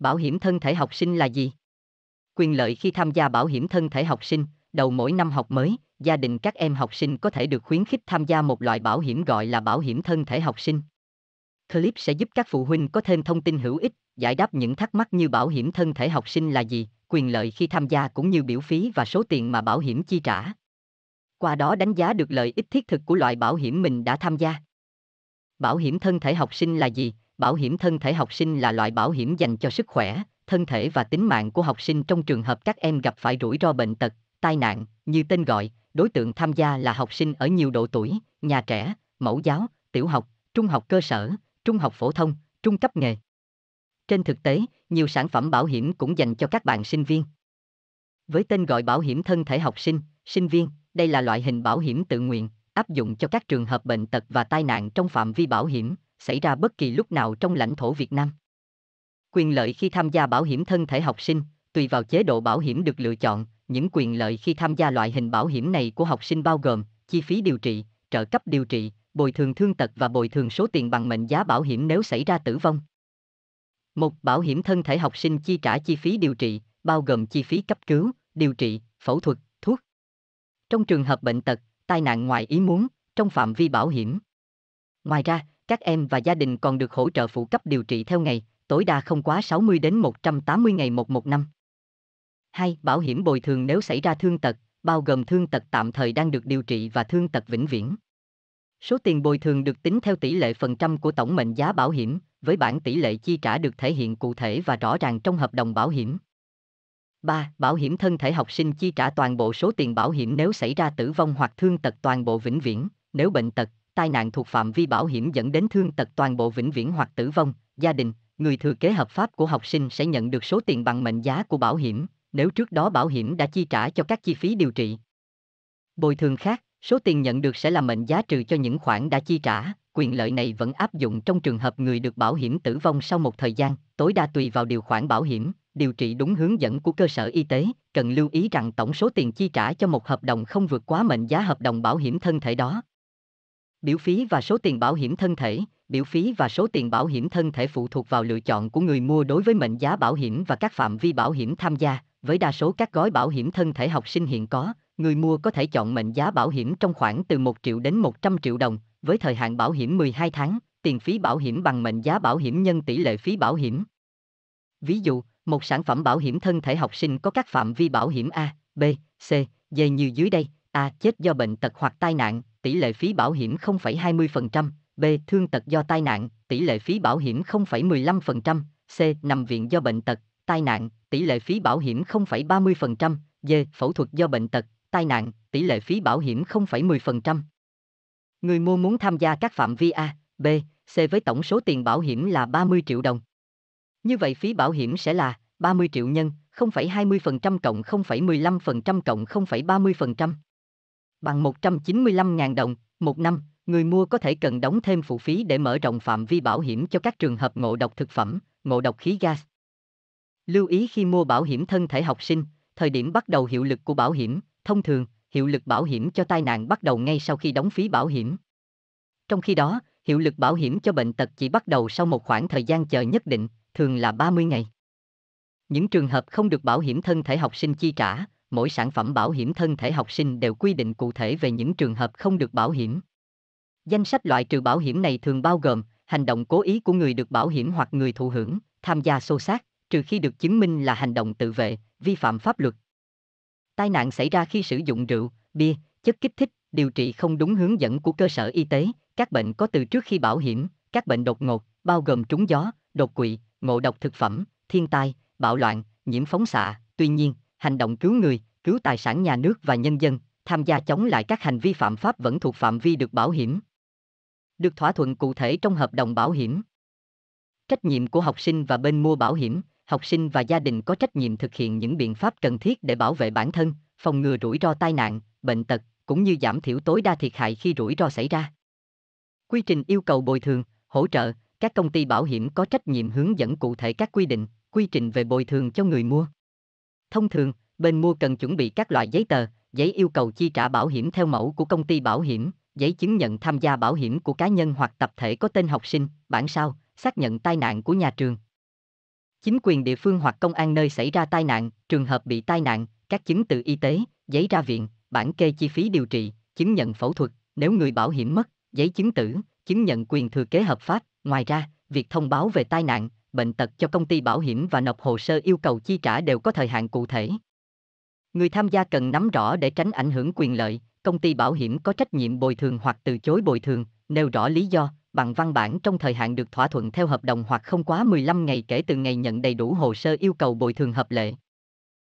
Bảo hiểm thân thể học sinh là gì? Quyền lợi khi tham gia bảo hiểm thân thể học sinh, đầu mỗi năm học mới, gia đình các em học sinh có thể được khuyến khích tham gia một loại bảo hiểm gọi là bảo hiểm thân thể học sinh. Clip sẽ giúp các phụ huynh có thêm thông tin hữu ích, giải đáp những thắc mắc như bảo hiểm thân thể học sinh là gì, quyền lợi khi tham gia cũng như biểu phí và số tiền mà bảo hiểm chi trả. Qua đó đánh giá được lợi ích thiết thực của loại bảo hiểm mình đã tham gia. Bảo hiểm thân thể học sinh là gì? Bảo hiểm thân thể học sinh là loại bảo hiểm dành cho sức khỏe, thân thể và tính mạng của học sinh trong trường hợp các em gặp phải rủi ro bệnh tật, tai nạn, như tên gọi, đối tượng tham gia là học sinh ở nhiều độ tuổi, nhà trẻ, mẫu giáo, tiểu học, trung học cơ sở, trung học phổ thông, trung cấp nghề. Trên thực tế, nhiều sản phẩm bảo hiểm cũng dành cho các bạn sinh viên. Với tên gọi bảo hiểm thân thể học sinh, sinh viên, đây là loại hình bảo hiểm tự nguyện, áp dụng cho các trường hợp bệnh tật và tai nạn trong phạm vi bảo hiểm, xảy ra bất kỳ lúc nào trong lãnh thổ Việt Nam. Quyền lợi khi tham gia bảo hiểm thân thể học sinh, tùy vào chế độ bảo hiểm được lựa chọn, những quyền lợi khi tham gia loại hình bảo hiểm này của học sinh bao gồm chi phí điều trị, trợ cấp điều trị, bồi thường thương tật và bồi thường số tiền bằng mệnh giá bảo hiểm nếu xảy ra tử vong. Một bảo hiểm thân thể học sinh chi trả chi phí điều trị, bao gồm chi phí cấp cứu, điều trị, phẫu thuật, thuốc. Trong trường hợp bệnh tật, tai nạn ngoài ý muốn, trong phạm vi bảo hiểm. Ngoài ra, các em và gia đình còn được hỗ trợ phụ cấp điều trị theo ngày, tối đa không quá 60 đến 180 ngày một một năm. 2. Bảo hiểm bồi thường nếu xảy ra thương tật, bao gồm thương tật tạm thời đang được điều trị và thương tật vĩnh viễn. Số tiền bồi thường được tính theo tỷ lệ phần trăm của tổng mệnh giá bảo hiểm, với bản tỷ lệ chi trả được thể hiện cụ thể và rõ ràng trong hợp đồng bảo hiểm. 3. Bảo hiểm thân thể học sinh chi trả toàn bộ số tiền bảo hiểm nếu xảy ra tử vong hoặc thương tật toàn bộ vĩnh viễn, nếu bệnh tật, tai nạn thuộc phạm vi bảo hiểm dẫn đến thương tật toàn bộ vĩnh viễn hoặc tử vong, gia đình, người thừa kế hợp pháp của học sinh sẽ nhận được số tiền bằng mệnh giá của bảo hiểm, nếu trước đó bảo hiểm đã chi trả cho các chi phí điều trị. Bồi thường khác, số tiền nhận được sẽ là mệnh giá trừ cho những khoản đã chi trả, quyền lợi này vẫn áp dụng trong trường hợp người được bảo hiểm tử vong sau một thời gian, tối đa tùy vào điều khoản bảo hiểm, điều trị đúng hướng dẫn của cơ sở y tế, cần lưu ý rằng tổng số tiền chi trả cho một hợp đồng không vượt quá mệnh giá hợp đồng bảo hiểm thân thể đó. Biểu phí và số tiền bảo hiểm thân thể, biểu phí và số tiền bảo hiểm thân thể phụ thuộc vào lựa chọn của người mua đối với mệnh giá bảo hiểm và các phạm vi bảo hiểm tham gia. Với đa số các gói bảo hiểm thân thể học sinh hiện có, người mua có thể chọn mệnh giá bảo hiểm trong khoảng từ 1 triệu đến 100 triệu đồng, với thời hạn bảo hiểm 12 tháng, tiền phí bảo hiểm bằng mệnh giá bảo hiểm nhân tỷ lệ phí bảo hiểm. Ví dụ, một sản phẩm bảo hiểm thân thể học sinh có các phạm vi bảo hiểm A, B, C, D như dưới đây, A chết do bệnh tật hoặc tai nạn, tỷ lệ phí bảo hiểm 0,20%, B. Thương tật do tai nạn, tỷ lệ phí bảo hiểm 0,15%, C. Nằm viện do bệnh tật, tai nạn, tỷ lệ phí bảo hiểm 0,30%, D. Phẫu thuật do bệnh tật, tai nạn, tỷ lệ phí bảo hiểm 0,10%. Người mua muốn tham gia các phạm vi A, B, C với tổng số tiền bảo hiểm là 30 triệu đồng. Như vậy phí bảo hiểm sẽ là 30 triệu nhân 0,20% cộng 0,15% cộng 0,30% bằng 195.000 đồng, một năm, người mua có thể cần đóng thêm phụ phí để mở rộng phạm vi bảo hiểm cho các trường hợp ngộ độc thực phẩm, ngộ độc khí gas. Lưu ý khi mua bảo hiểm thân thể học sinh, thời điểm bắt đầu hiệu lực của bảo hiểm, thông thường, hiệu lực bảo hiểm cho tai nạn bắt đầu ngay sau khi đóng phí bảo hiểm. Trong khi đó, hiệu lực bảo hiểm cho bệnh tật chỉ bắt đầu sau một khoảng thời gian chờ nhất định, thường là 30 ngày. Những trường hợp không được bảo hiểm thân thể học sinh chi trả, mỗi sản phẩm bảo hiểm thân thể học sinh đều quy định cụ thể về những trường hợp không được bảo hiểm. Danh sách loại trừ bảo hiểm này thường bao gồm hành động cố ý của người được bảo hiểm hoặc người thụ hưởng, tham gia xô xát, trừ khi được chứng minh là hành động tự vệ, vi phạm pháp luật. Tai nạn xảy ra khi sử dụng rượu, bia, chất kích thích, điều trị không đúng hướng dẫn của cơ sở y tế, các bệnh có từ trước khi bảo hiểm, các bệnh đột ngột, bao gồm trúng gió, đột quỵ, ngộ độc thực phẩm, thiên tai, bạo loạn, nhiễm phóng xạ. Tuy nhiên, hành động cứu người, cứu tài sản nhà nước và nhân dân, tham gia chống lại các hành vi phạm pháp vẫn thuộc phạm vi được bảo hiểm. Được thỏa thuận cụ thể trong hợp đồng bảo hiểm. Trách nhiệm của học sinh và bên mua bảo hiểm, học sinh và gia đình có trách nhiệm thực hiện những biện pháp cần thiết để bảo vệ bản thân, phòng ngừa rủi ro tai nạn, bệnh tật, cũng như giảm thiểu tối đa thiệt hại khi rủi ro xảy ra. Quy trình yêu cầu bồi thường, hỗ trợ, các công ty bảo hiểm có trách nhiệm hướng dẫn cụ thể các quy định, quy trình về bồi thường cho người mua. Thông thường, bên mua cần chuẩn bị các loại giấy tờ, giấy yêu cầu chi trả bảo hiểm theo mẫu của công ty bảo hiểm, giấy chứng nhận tham gia bảo hiểm của cá nhân hoặc tập thể có tên học sinh, bản sao, xác nhận tai nạn của nhà trường. Chính quyền địa phương hoặc công an nơi xảy ra tai nạn, trường hợp bị tai nạn, các chứng từ y tế, giấy ra viện, bản kê chi phí điều trị, chứng nhận phẫu thuật, nếu người bảo hiểm mất, giấy chứng tử, chứng nhận quyền thừa kế hợp pháp. Ngoài ra, việc thông báo về tai nạn, bệnh tật cho công ty bảo hiểm và nộp hồ sơ yêu cầu chi trả đều có thời hạn cụ thể. Người tham gia cần nắm rõ để tránh ảnh hưởng quyền lợi, công ty bảo hiểm có trách nhiệm bồi thường hoặc từ chối bồi thường, nêu rõ lý do, bằng văn bản trong thời hạn được thỏa thuận theo hợp đồng hoặc không quá 15 ngày kể từ ngày nhận đầy đủ hồ sơ yêu cầu bồi thường hợp lệ.